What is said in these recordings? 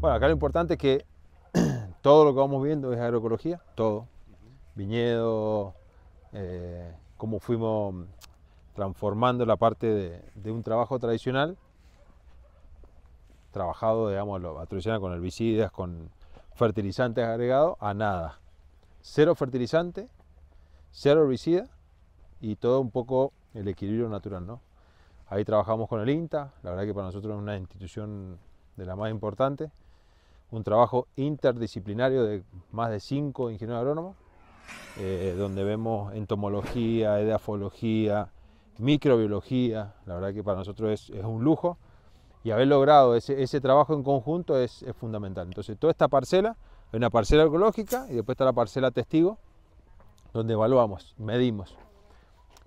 Bueno, acá lo importante es que todo lo que vamos viendo es agroecología, todo. Viñedo, eh, cómo fuimos transformando la parte de, de, un trabajo tradicional, trabajado, digamos, lo, tradicional con herbicidas, con fertilizantes agregados, a nada. Cero fertilizante, cero herbicida y todo un poco el equilibrio natural, ¿no? Ahí trabajamos con el INTA, la verdad que para nosotros es una institución de la más importante un trabajo interdisciplinario de más de cinco ingenieros agrónomos, eh, donde vemos entomología, edafología, microbiología, la verdad que para nosotros es, un lujo, y haber logrado ese, trabajo en conjunto es, fundamental. Entonces, toda esta parcela, hay una parcela ecológica y después está la parcela testigo, donde evaluamos, medimos.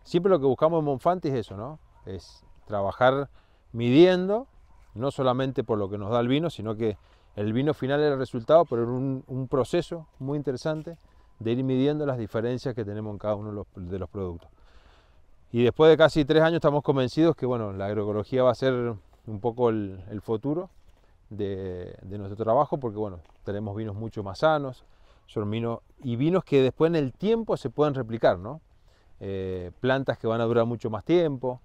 Siempre lo que buscamos en Monfanti es eso, ¿no? Es trabajar midiendo, no solamente por lo que nos da el vino, sino que el vino final era el resultado, pero era un, proceso muy interesante de ir midiendo las diferencias que tenemos en cada uno de los, productos. Y después de casi tres años estamos convencidos que bueno, la agroecología va a ser un poco el, futuro de, nuestro trabajo porque bueno, tenemos vinos mucho más sanos, son vinos y vinos que después en el tiempo se pueden replicar, eh, plantas que van a durar mucho más tiempo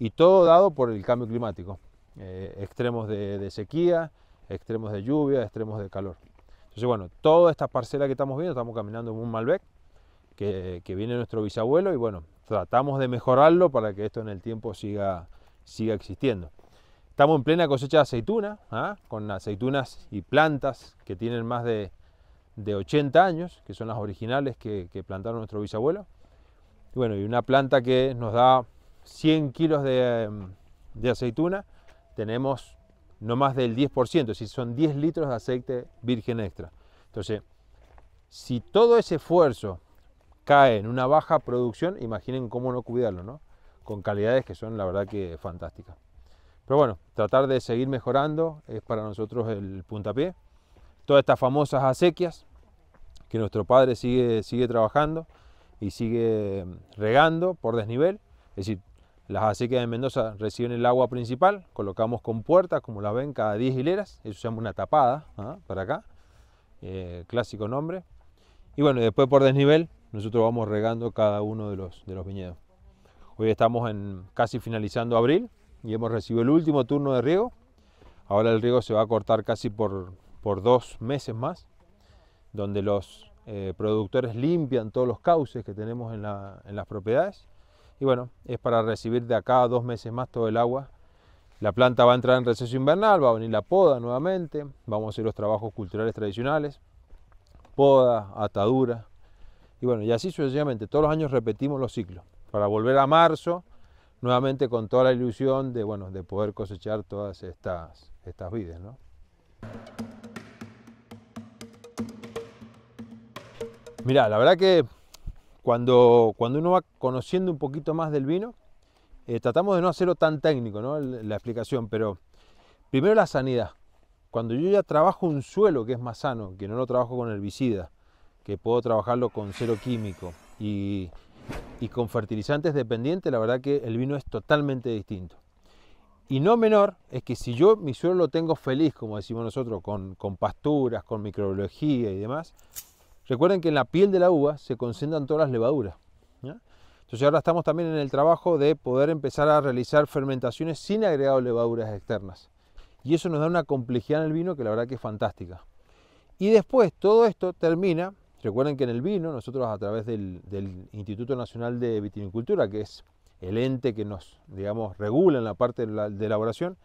y todo dado por el cambio climático, eh, extremos de sequía, extremos de lluvia, extremos de calor. Entonces, bueno, toda esta parcela que estamos viendo, estamos caminando en un Malbec que, viene nuestro bisabuelo y bueno, tratamos de mejorarlo para que esto en el tiempo siga, siga existiendo. Estamos en plena cosecha de aceituna, ¿ah? con aceitunas y plantas que tienen más de, 80 años, que son las originales que, plantaron nuestro bisabuelo. bueno, y una planta que nos da 100 kilos de, de aceituna, tenemos no más del 10%, si son 10 litros de aceite virgen extra. Entonces, si todo ese esfuerzo cae en una baja producción, imaginen cómo no cuidarlo, ¿no? Con calidades que son la verdad que fantásticas. Pero bueno, tratar de seguir mejorando es para nosotros el puntapié. Todas estas famosas acequias que nuestro padre sigue, sigue trabajando y sigue regando por desnivel, es decir, las acequias de Mendoza reciben el agua principal, colocamos con puertas, como la ven, cada 10 hileras, eso se llama una tapada, ¿ah? para acá, eh, clásico nombre. Y bueno, después por desnivel, nosotros vamos regando cada uno de los, de los viñedos. Hoy estamos en casi finalizando abril y hemos recibido el último turno de riego. Ahora el riego se va a cortar casi por, por dos meses más, donde los eh, productores limpian todos los cauces que tenemos en, en las propiedades y bueno, es para recibir de acá dos meses más todo el agua. La planta va a entrar en receso invernal, va a venir la poda nuevamente, vamos a hacer los trabajos culturales tradicionales, poda, atadura, y bueno, y así sucesivamente, todos los años repetimos los ciclos, para volver a marzo, nuevamente con toda la ilusión de, bueno, de poder cosechar todas estas, estas vides. ¿no? la verdad que cuando, cuando uno va conociendo un poquito más del vino, eh, tratamos de no hacerlo tan técnico, ¿no? La explicación, pero primero la sanidad. Cuando yo ya trabajo un suelo que es más sano, que no lo trabajo con herbicida, que puedo trabajarlo con cero químico y, y con fertilizantes dependientes, la verdad que el vino es totalmente distinto. Y no menor es que si yo mi suelo lo tengo feliz, como decimos nosotros, con, con pasturas, con microbiología y demás, Recuerden que en la piel de la uva se concentran todas las levaduras. Entonces ahora estamos también en el trabajo de poder empezar a realizar fermentaciones sin agregado levaduras externas. Y eso nos da una complejidad en el vino que la verdad que es fantástica. Y después todo esto termina, recuerden que en el vino nosotros a través del, Instituto Nacional de Vitinicultura, que es el ente que nos, digamos, regula en la parte de, elaboración,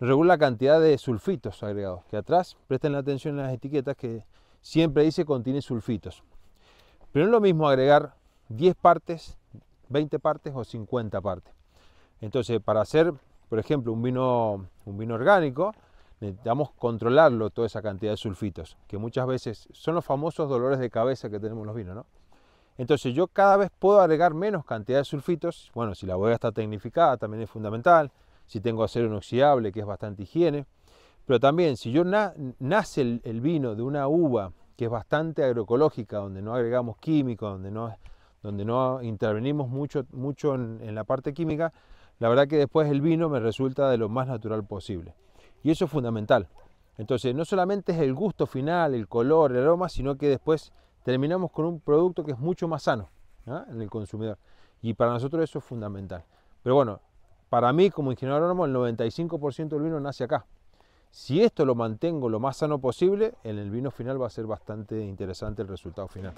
nos regula la cantidad de sulfitos agregados, que atrás presten atención en las etiquetas que siempre dice contiene sulfitos. Pero no es lo mismo agregar 10 partes, 20 partes o 50 partes. Entonces, para hacer, por ejemplo, un vino, un vino orgánico, necesitamos controlarlo toda esa cantidad de sulfitos, que muchas veces son los famosos dolores de cabeza que tenemos los vinos, Entonces yo cada vez puedo agregar menos cantidad de sulfitos, bueno, si la bodega está tecnificada también es fundamental, si tengo acero inoxidable, que es bastante higiene, pero también, si yo nace el, vino de una uva que es bastante agroecológica, donde no agregamos químicos, donde no, donde no intervenimos mucho, mucho en, la parte química, la verdad que después el vino me resulta de lo más natural posible. Y eso es fundamental. Entonces, no solamente es el gusto final, el color, el aroma, sino que después terminamos con un producto que es mucho más sano ¿ah? en el consumidor. Y para nosotros eso es fundamental. Pero bueno, para mí como ingeniero agrónomo, el 95% del vino nace acá. Si esto lo mantengo lo más sano posible, en el vino final va a ser bastante interesante el resultado final.